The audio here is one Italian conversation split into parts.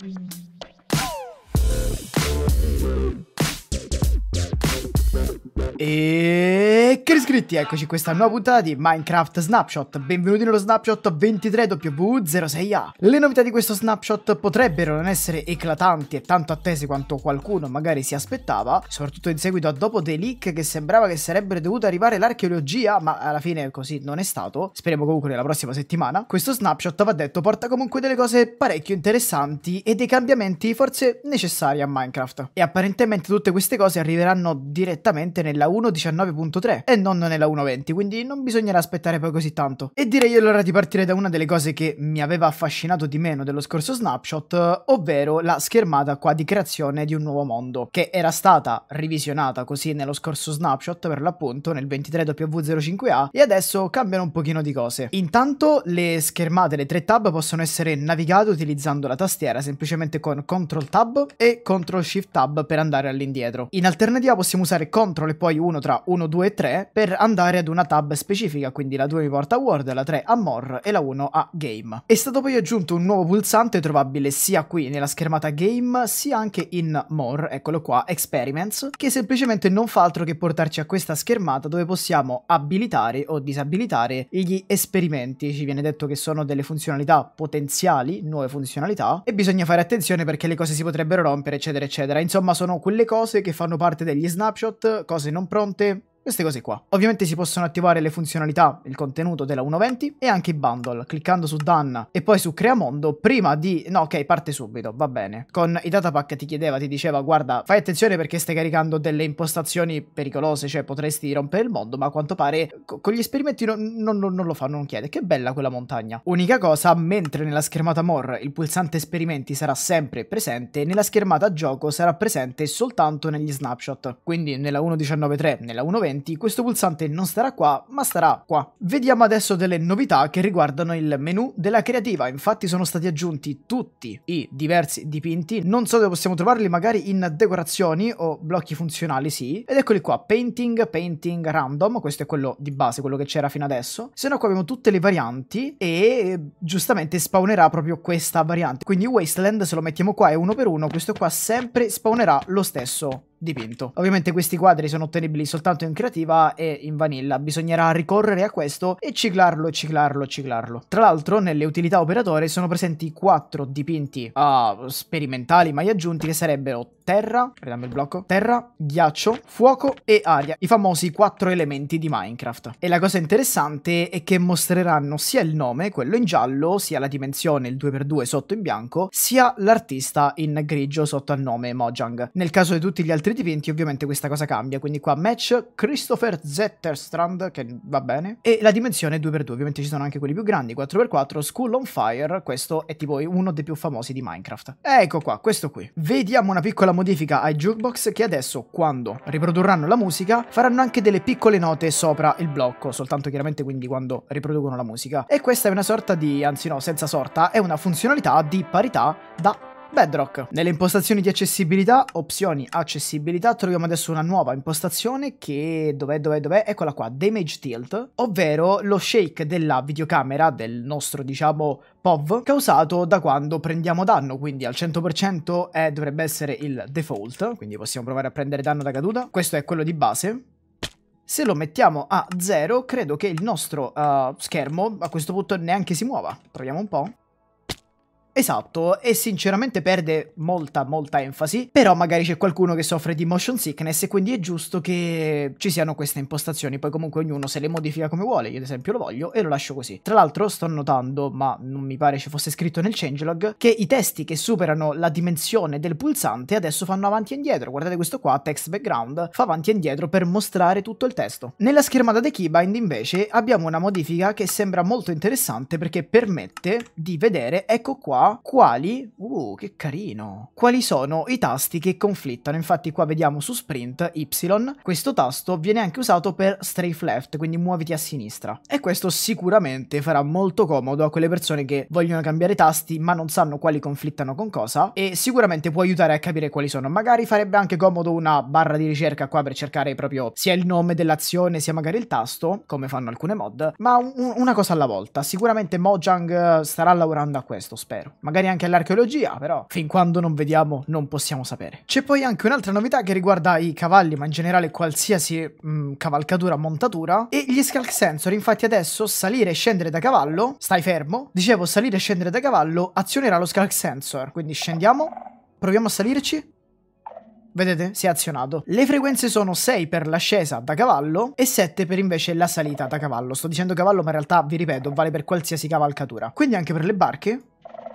Thank you. E cari iscritti, eccoci questa nuova puntata di Minecraft Snapshot. Benvenuti nello Snapshot 23W06A. Le novità di questo Snapshot potrebbero non essere eclatanti e tanto attese quanto qualcuno magari si aspettava, soprattutto in seguito a dopo dei leak che sembrava che sarebbe dovuta arrivare l'archeologia, ma alla fine così non è stato. Speriamo comunque nella prossima settimana. Questo Snapshot, va detto, porta comunque delle cose parecchio interessanti e dei cambiamenti forse necessari a Minecraft. E apparentemente tutte queste cose arriveranno direttamente nella 1.19.3 e non nella 1.20, quindi non bisognerà aspettare poi così tanto. E direi allora di partire da una delle cose che mi aveva affascinato di meno dello scorso snapshot, ovvero la schermata qua di creazione di un nuovo mondo, che era stata revisionata così nello scorso snapshot per l'appunto nel 23W05A e adesso cambiano un pochino di cose. Intanto le schermate, le tre tab possono essere navigate utilizzando la tastiera semplicemente con CTRL tab e CTRL shift tab per andare all'indietro. In alternativa possiamo usare CTRL e poi 1 tra 1, 2 e 3 per andare ad una tab specifica, quindi la 2 mi porta a Word, la 3 a More e la 1 a Game. È stato poi aggiunto un nuovo pulsante trovabile sia qui nella schermata Game sia anche in More, eccolo qua, Experiments, che semplicemente non fa altro che portarci a questa schermata dove possiamo abilitare o disabilitare gli esperimenti, ci viene detto che sono delle funzionalità potenziali, nuove funzionalità, e bisogna fare attenzione perché le cose si potrebbero rompere, eccetera, eccetera. Insomma, sono quelle cose che fanno parte degli snapshot, cose non pronte? Queste cose qua. Ovviamente si possono attivare le funzionalità, il contenuto della 1.20 e anche i bundle, cliccando su Danna e poi su Crea Mondo prima di... No, ok, parte subito, va bene. Con i datapack ti chiedeva, ti diceva, guarda, fai attenzione perché stai caricando delle impostazioni pericolose, cioè potresti rompere il mondo, ma a quanto pare con gli esperimenti non, non, non, non lo fanno, non chiede. Che bella quella montagna. Unica cosa, mentre nella schermata More il pulsante esperimenti sarà sempre presente, nella schermata gioco sarà presente soltanto negli snapshot. Quindi nella 1.19.3, nella 1.20 utenti questo pulsante non starà qua, ma starà qua. Vediamo adesso delle novità che riguardano il menu della creativa, infatti sono stati aggiunti tutti i diversi dipinti, non so dove possiamo trovarli, magari in decorazioni o blocchi funzionali, sì. Ed eccoli qua, painting, painting random, questo è quello di base, quello che c'era fino adesso. Se no qua abbiamo tutte le varianti e giustamente spawnerà proprio questa variante. Quindi Wasteland se lo mettiamo qua è uno per uno, questo qua sempre spawnerà lo stesso dipinto. Ovviamente questi quadri sono ottenibili soltanto in creativa e in vanilla, bisognerà ricorrere a questo e ciclarlo, ciclarlo, ciclarlo. Tra l'altro nelle utilità operatore sono presenti quattro dipinti uh, sperimentali mai aggiunti che sarebbero terra, ridiamo il blocco, terra, ghiaccio, fuoco e aria, i famosi quattro elementi di Minecraft. E la cosa interessante è che mostreranno sia il nome, quello in giallo, sia la dimensione, il 2x2 sotto in bianco, sia l'artista in grigio sotto al nome Mojang. Nel caso di tutti gli altri altri eventi ovviamente questa cosa cambia, quindi qua match Christopher Zetterstrand, che va bene, e la dimensione 2x2, ovviamente ci sono anche quelli più grandi, 4x4, School on Fire, questo è tipo uno dei più famosi di Minecraft. Ecco qua, questo qui. Vediamo una piccola modifica ai jukebox che adesso, quando riprodurranno la musica, faranno anche delle piccole note sopra il blocco, soltanto chiaramente quindi quando riproducono la musica. E questa è una sorta di, anzi no, senza sorta, è una funzionalità di parità da Bedrock. Nelle impostazioni di accessibilità, opzioni accessibilità, troviamo adesso una nuova impostazione che dov'è, dov'è, dov'è? Eccola qua, Damage Tilt, ovvero lo shake della videocamera del nostro, diciamo, POV causato da quando prendiamo danno, quindi al 100% è, dovrebbe essere il default, quindi possiamo provare a prendere danno da caduta. Questo è quello di base. Se lo mettiamo a 0, credo che il nostro uh, schermo a questo punto neanche si muova. Proviamo un po'. Esatto, e sinceramente perde molta, molta enfasi, però magari c'è qualcuno che soffre di motion sickness e quindi è giusto che ci siano queste impostazioni, poi comunque ognuno se le modifica come vuole, io ad esempio lo voglio e lo lascio così. Tra l'altro sto notando, ma non mi pare ci fosse scritto nel changelog, che i testi che superano la dimensione del pulsante adesso fanno avanti e indietro, guardate questo qua, text background, fa avanti e indietro per mostrare tutto il testo. Nella schermata dei keybind invece abbiamo una modifica che sembra molto interessante perché permette di vedere, ecco qua, quali, uh che carino, quali sono i tasti che conflittano. Infatti qua vediamo su sprint Y, questo tasto viene anche usato per strafe left, quindi muoviti a sinistra. E questo sicuramente farà molto comodo a quelle persone che vogliono cambiare tasti ma non sanno quali conflittano con cosa e sicuramente può aiutare a capire quali sono. Magari farebbe anche comodo una barra di ricerca qua per cercare proprio sia il nome dell'azione sia magari il tasto, come fanno alcune mod, ma un, una cosa alla volta. Sicuramente Mojang eh, starà lavorando a questo, spero vero. Magari anche all'archeologia, però fin quando non vediamo non possiamo sapere. C'è poi anche un'altra novità che riguarda i cavalli, ma in generale qualsiasi mh, mm, cavalcatura, montatura, e gli scalc sensor. Infatti adesso salire e scendere da cavallo, stai fermo, dicevo salire e scendere da cavallo azionerà lo scalc sensor. Quindi scendiamo, proviamo a salirci. Vedete? Si è azionato. Le frequenze sono 6 per l'ascesa da cavallo e 7 per invece la salita da cavallo. Sto dicendo cavallo, ma in realtà, vi ripeto, vale per qualsiasi cavalcatura. Quindi anche per le barche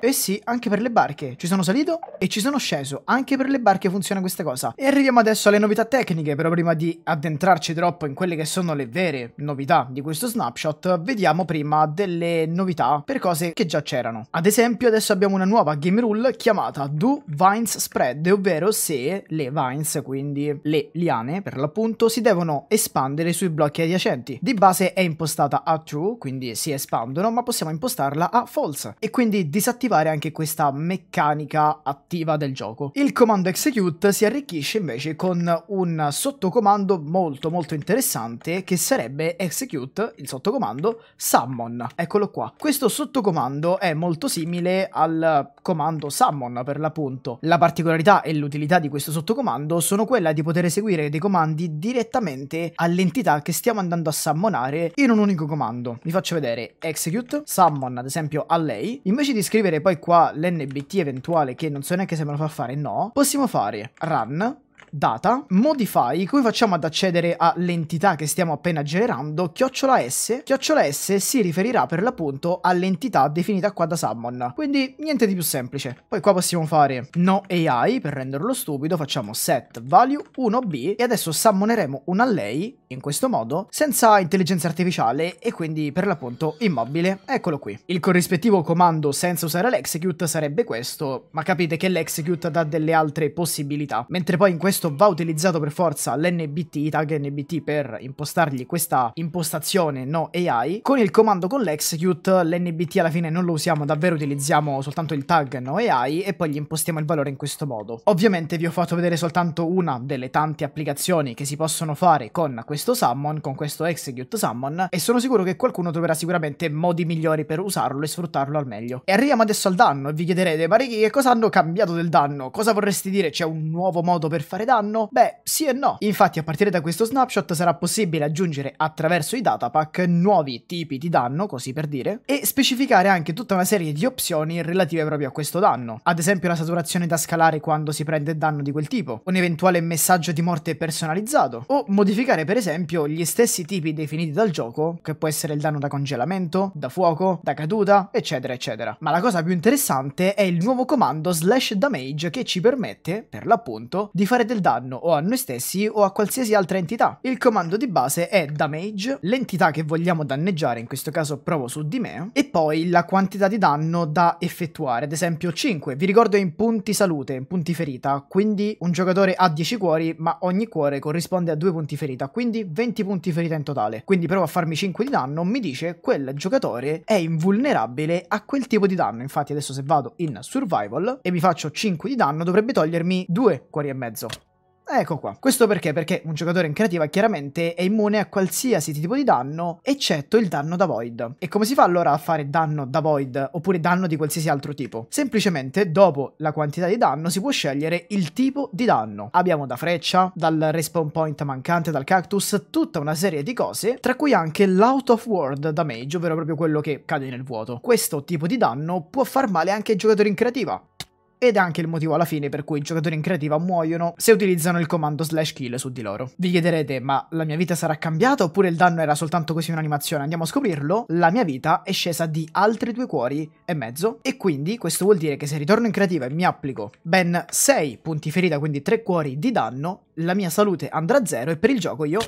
eh sì, anche per le barche. Ci sono salito e ci sono sceso. Anche per le barche funziona questa cosa. E arriviamo adesso alle novità tecniche, però prima di addentrarci troppo in quelle che sono le vere novità di questo snapshot, vediamo prima delle novità per cose che già c'erano. Ad esempio, adesso abbiamo una nuova game rule chiamata Do Vines Spread, ovvero se le vines, quindi le liane per l'appunto, si devono espandere sui blocchi adiacenti. Di base è impostata a true, quindi si espandono, ma possiamo impostarla a false e quindi disattivare attivare anche questa meccanica attiva del gioco. Il comando execute si arricchisce invece con un sottocomando molto molto interessante che sarebbe execute, il sottocomando, summon. Eccolo qua. Questo sottocomando è molto simile al comando summon per l'appunto. La particolarità e l'utilità di questo sottocomando sono quella di poter eseguire dei comandi direttamente all'entità che stiamo andando a summonare in un unico comando. Vi faccio vedere execute, summon ad esempio a lei. Invece di scrivere avere poi qua l'NBT eventuale che non so neanche se me lo fa fare, no, possiamo fare run data, modify, cui facciamo ad accedere all'entità che stiamo appena generando, chiocciola s, chiocciola s si riferirà per l'appunto all'entità definita qua da summon, quindi niente di più semplice. Poi qua possiamo fare no AI per renderlo stupido, facciamo set value 1b e adesso summoneremo una lei in questo modo senza intelligenza artificiale e quindi per l'appunto immobile. Eccolo qui. Il corrispettivo comando senza usare l'execute sarebbe questo, ma capite che l'execute dà delle altre possibilità, mentre poi in questo questo va utilizzato per forza l'NBT, i tag NBT per impostargli questa impostazione no AI. Con il comando con l'execute l'NBT alla fine non lo usiamo davvero, utilizziamo soltanto il tag no AI e poi gli impostiamo il valore in questo modo. Ovviamente vi ho fatto vedere soltanto una delle tante applicazioni che si possono fare con questo summon, con questo execute summon e sono sicuro che qualcuno troverà sicuramente modi migliori per usarlo e sfruttarlo al meglio. E arriviamo adesso al danno e vi chiederete ma che cosa hanno cambiato del danno? Cosa vorresti dire? C'è un nuovo modo per fare danno? danno? Beh, sì e no. Infatti a partire da questo snapshot sarà possibile aggiungere attraverso i datapack nuovi tipi di danno, così per dire, e specificare anche tutta una serie di opzioni relative proprio a questo danno. Ad esempio la saturazione da scalare quando si prende danno di quel tipo, un eventuale messaggio di morte personalizzato, o modificare per esempio gli stessi tipi definiti dal gioco, che può essere il danno da congelamento, da fuoco, da caduta, eccetera eccetera. Ma la cosa più interessante è il nuovo comando slash damage che ci permette, per l'appunto, di fare del danno o a noi stessi o a qualsiasi altra entità. Il comando di base è damage, l'entità che vogliamo danneggiare, in questo caso provo su di me, e poi la quantità di danno da effettuare, ad esempio 5. Vi ricordo in punti salute, in punti ferita, quindi un giocatore ha 10 cuori, ma ogni cuore corrisponde a 2 punti ferita, quindi 20 punti ferita in totale. Quindi provo a farmi 5 di danno, mi dice quel giocatore è invulnerabile a quel tipo di danno. Infatti adesso se vado in survival e mi faccio 5 di danno dovrebbe togliermi 2 cuori e mezzo. Ecco qua. Questo perché? Perché un giocatore in creativa chiaramente è immune a qualsiasi tipo di danno, eccetto il danno da void. E come si fa allora a fare danno da void oppure danno di qualsiasi altro tipo? Semplicemente dopo la quantità di danno si può scegliere il tipo di danno. Abbiamo da freccia, dal respawn point mancante, dal cactus, tutta una serie di cose, tra cui anche l'out of world damage, ovvero proprio quello che cade nel vuoto. Questo tipo di danno può far male anche ai giocatori in creativa ed è anche il motivo alla fine per cui i giocatori in creativa muoiono se utilizzano il comando slash kill su di loro. Vi chiederete, ma la mia vita sarà cambiata oppure il danno era soltanto così un'animazione? Andiamo a scoprirlo. La mia vita è scesa di altri due cuori e mezzo e quindi questo vuol dire che se ritorno in creativa e mi applico ben 6 punti ferita, quindi 3 cuori di danno, la mia salute andrà a zero e per il gioco io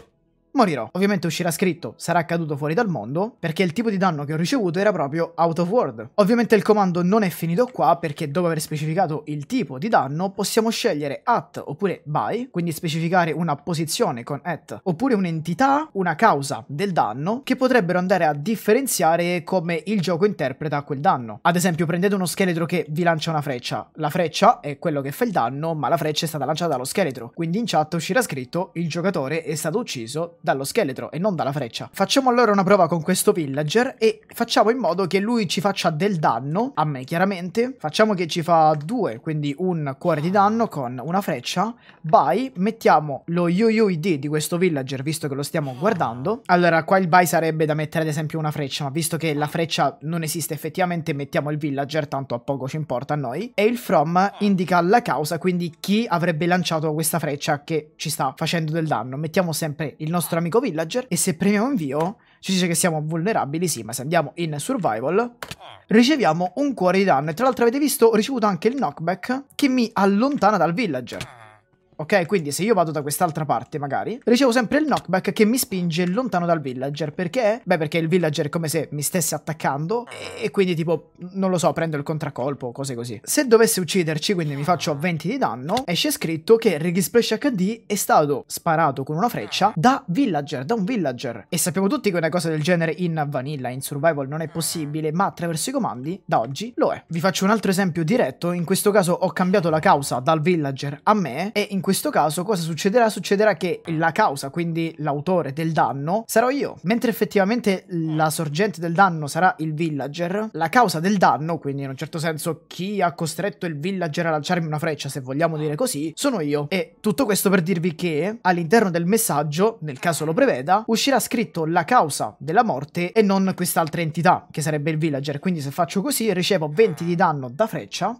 morirò. Ovviamente uscirà scritto sarà caduto fuori dal mondo perché il tipo di danno che ho ricevuto era proprio out of world. Ovviamente il comando non è finito qua perché dopo aver specificato il tipo di danno possiamo scegliere at oppure by, quindi specificare una posizione con at oppure un'entità, una causa del danno che potrebbero andare a differenziare come il gioco interpreta quel danno. Ad esempio prendete uno scheletro che vi lancia una freccia, la freccia è quello che fa il danno ma la freccia è stata lanciata dallo scheletro, quindi in chat uscirà scritto il giocatore è stato ucciso dallo scheletro e non dalla freccia. Facciamo allora una prova con questo villager e facciamo in modo che lui ci faccia del danno, a me chiaramente. Facciamo che ci fa due, quindi un cuore di danno con una freccia. Buy, mettiamo lo UUID di questo villager visto che lo stiamo guardando. Allora qua il buy sarebbe da mettere ad esempio una freccia, ma visto che la freccia non esiste effettivamente mettiamo il villager, tanto a poco ci importa a noi. E il from indica la causa, quindi chi avrebbe lanciato questa freccia che ci sta facendo del danno. Mettiamo sempre il nostro nostro amico villager e se premiamo invio ci dice che siamo vulnerabili, sì, ma se andiamo in survival riceviamo un cuore di danno e tra l'altro avete visto ho ricevuto anche il knockback che mi allontana dal villager. Ok, quindi se io vado da quest'altra parte magari, ricevo sempre il knockback che mi spinge lontano dal villager. Perché? Beh, perché il villager è come se mi stesse attaccando e, quindi tipo, non lo so, prendo il contraccolpo, cose così. Se dovesse ucciderci, quindi mi faccio 20 di danno, esce scritto che Regisplash HD è stato sparato con una freccia da villager, da un villager. E sappiamo tutti che una cosa del genere in vanilla, in survival, non è possibile, ma attraverso i comandi, da oggi, lo è. Vi faccio un altro esempio diretto, in questo caso ho cambiato la causa dal villager a me e in questo caso cosa succederà? Succederà che la causa, quindi l'autore del danno, sarò io. Mentre effettivamente mm. la sorgente del danno sarà il villager, la causa del danno, quindi in un certo senso chi ha costretto il villager a lanciarmi una freccia, se vogliamo dire così, sono io. E tutto questo per dirvi che all'interno del messaggio, nel caso lo preveda, uscirà scritto la causa della morte e non quest'altra entità, che sarebbe il villager. Quindi se faccio così ricevo 20 di danno da freccia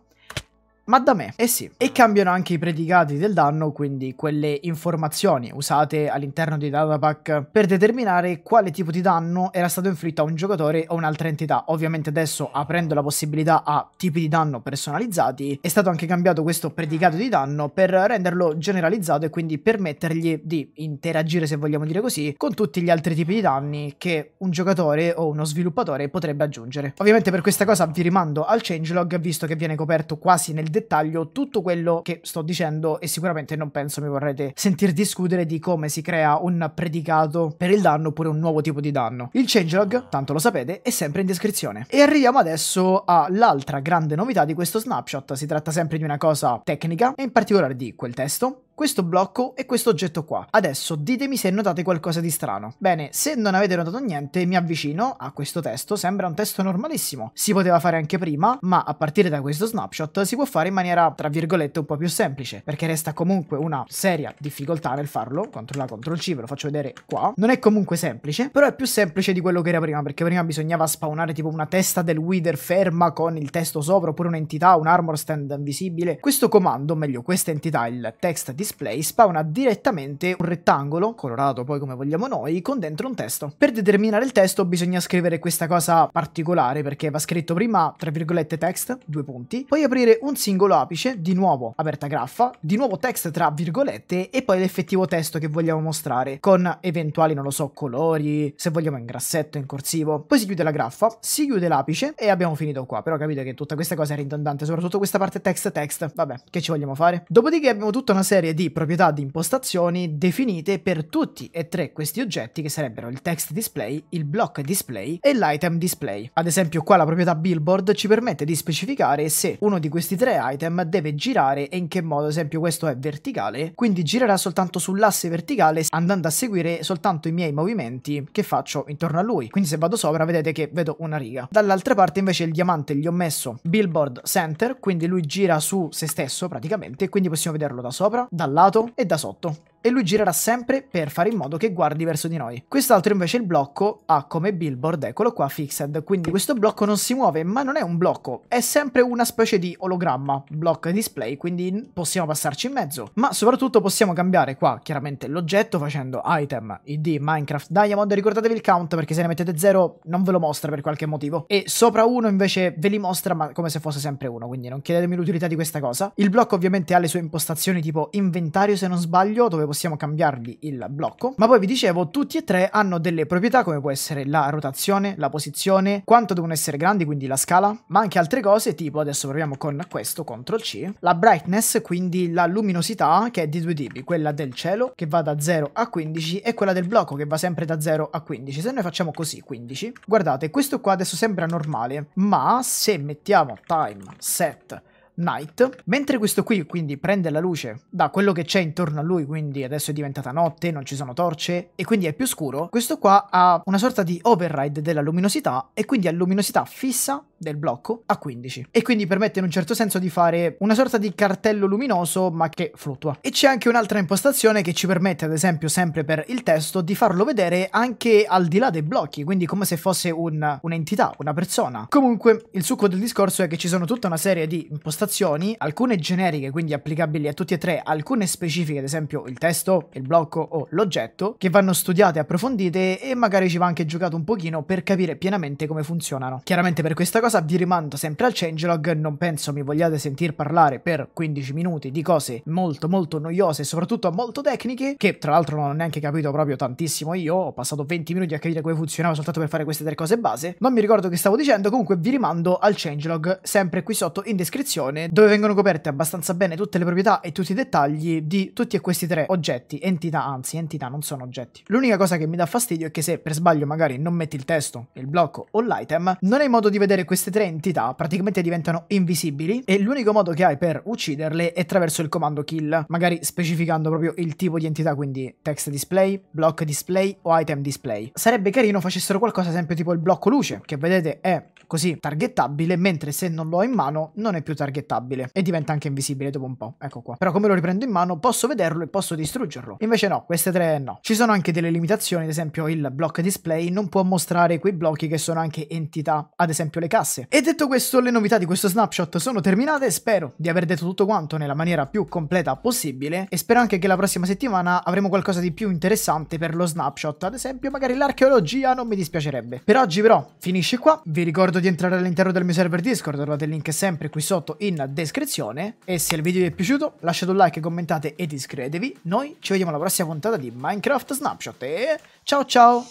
ma da me. Eh sì, e cambiano anche i predicati del danno, quindi quelle informazioni usate all'interno dei datapack per determinare quale tipo di danno era stato inflitto a un giocatore o un'altra entità. Ovviamente adesso aprendo la possibilità a tipi di danno personalizzati è stato anche cambiato questo predicato di danno per renderlo generalizzato e quindi permettergli di interagire, se vogliamo dire così, con tutti gli altri tipi di danni che un giocatore o uno sviluppatore potrebbe aggiungere. Ovviamente per questa cosa vi rimando al changelog visto che viene coperto quasi nel dettaglio tutto quello che sto dicendo e sicuramente non penso mi vorrete sentir discutere di come si crea un predicato per il danno oppure un nuovo tipo di danno. Il changelog, tanto lo sapete, è sempre in descrizione. E arriviamo adesso all'altra grande novità di questo snapshot, si tratta sempre di una cosa tecnica e in particolare di quel testo questo blocco e questo oggetto qua. Adesso ditemi se notate qualcosa di strano. Bene, se non avete notato niente mi avvicino a questo testo, sembra un testo normalissimo. Si poteva fare anche prima, ma a partire da questo snapshot si può fare in maniera, tra virgolette, un po' più semplice, perché resta comunque una seria difficoltà nel farlo. CTRL A, Ctrl C, ve lo faccio vedere qua. Non è comunque semplice, però è più semplice di quello che era prima, perché prima bisognava spawnare tipo una testa del Wither ferma con il testo sopra, oppure un'entità, un armor stand invisibile. Questo comando, o meglio questa entità, il text di display spawna direttamente un rettangolo, colorato poi come vogliamo noi, con dentro un testo. Per determinare il testo bisogna scrivere questa cosa particolare perché va scritto prima tra virgolette text, due punti, poi aprire un singolo apice, di nuovo aperta graffa, di nuovo text tra virgolette e poi l'effettivo testo che vogliamo mostrare con eventuali, non lo so, colori, se vogliamo in grassetto, in corsivo. Poi si chiude la graffa, si chiude l'apice e abbiamo finito qua, però capite che tutta questa cosa è ridondante, soprattutto questa parte text text, vabbè, che ci vogliamo fare? Dopodiché abbiamo tutta una serie di proprietà di impostazioni definite per tutti e tre questi oggetti che sarebbero il text display, il block display e l'item display. Ad esempio qua la proprietà billboard ci permette di specificare se uno di questi tre item deve girare e in che modo, ad esempio questo è verticale, quindi girerà soltanto sull'asse verticale andando a seguire soltanto i miei movimenti che faccio intorno a lui. Quindi se vado sopra vedete che vedo una riga. Dall'altra parte invece il diamante gli ho messo billboard center, quindi lui gira su se stesso praticamente, quindi possiamo vederlo da sopra, da dal lato e da sotto e lui girerà sempre per fare in modo che guardi verso di noi. Quest'altro invece il blocco ha come billboard, eccolo qua, fixed, quindi questo blocco non si muove, ma non è un blocco, è sempre una specie di ologramma, blocco e display, quindi possiamo passarci in mezzo, ma soprattutto possiamo cambiare qua chiaramente l'oggetto facendo item, id, minecraft, diamond, ricordatevi il count perché se ne mettete 0 non ve lo mostra per qualche motivo, e sopra 1 invece ve li mostra ma come se fosse sempre 1, quindi non chiedetemi l'utilità di questa cosa. Il blocco ovviamente ha le sue impostazioni tipo inventario se non sbaglio, dove possiamo possiamo cambiargli il blocco. Ma poi vi dicevo, tutti e tre hanno delle proprietà come può essere la rotazione, la posizione, quanto devono essere grandi, quindi la scala, ma anche altre cose, tipo adesso proviamo con questo, CTRL C, la brightness, quindi la luminosità, che è di due tipi, quella del cielo, che va da 0 a 15, e quella del blocco, che va sempre da 0 a 15. Se noi facciamo così, 15, guardate, questo qua adesso sembra normale, ma se mettiamo time set Night. Mentre questo qui quindi prende la luce da quello che c'è intorno a lui, quindi adesso è diventata notte, non ci sono torce e quindi è più scuro, questo qua ha una sorta di override della luminosità e quindi ha luminosità fissa del blocco a 15 e quindi permette in un certo senso di fare una sorta di cartello luminoso ma che fluttua. E c'è anche un'altra impostazione che ci permette ad esempio sempre per il testo di farlo vedere anche al di là dei blocchi, quindi come se fosse un, un'entità, una persona. Comunque il succo del discorso è che ci sono tutta una serie di impostazioni, alcune generiche quindi applicabili a tutti e tre, alcune specifiche ad esempio il testo, il blocco o l'oggetto che vanno studiate, approfondite e magari ci va anche giocato un pochino per capire pienamente come funzionano. Chiaramente per questa cosa cosa vi rimando sempre al changelog, non penso mi vogliate sentir parlare per 15 minuti di cose molto molto noiose e soprattutto molto tecniche, che tra l'altro non ho neanche capito proprio tantissimo io, ho passato 20 minuti a capire come funzionava soltanto per fare queste tre cose base, non mi ricordo che stavo dicendo, comunque vi rimando al changelog sempre qui sotto in descrizione, dove vengono coperte abbastanza bene tutte le proprietà e tutti i dettagli di tutti e questi tre oggetti, entità, anzi entità non sono oggetti. L'unica cosa che mi dà fastidio è che se per sbaglio magari non metti il testo, il blocco o l'item, non hai modo di vedere queste queste tre entità praticamente diventano invisibili e l'unico modo che hai per ucciderle è attraverso il comando kill, magari specificando proprio il tipo di entità, quindi text display, block display o item display. Sarebbe carino facessero qualcosa esempio tipo il blocco luce, che vedete è così targettabile, mentre se non lo ho in mano non è più targettabile e diventa anche invisibile dopo un po', ecco qua. Però come lo riprendo in mano posso vederlo e posso distruggerlo. Invece no, queste tre no. Ci sono anche delle limitazioni, ad esempio il block display non può mostrare quei blocchi che sono anche entità, ad esempio le casse tasse. E detto questo, le novità di questo snapshot sono terminate, spero di aver detto tutto quanto nella maniera più completa possibile e spero anche che la prossima settimana avremo qualcosa di più interessante per lo snapshot, ad esempio magari l'archeologia non mi dispiacerebbe. Per oggi però finisce qua, vi ricordo di entrare all'interno del mio server Discord, trovate il link sempre qui sotto in descrizione e se il video vi è piaciuto lasciate un like, commentate e iscrivetevi, noi ci vediamo alla prossima puntata di Minecraft Snapshot e ciao ciao!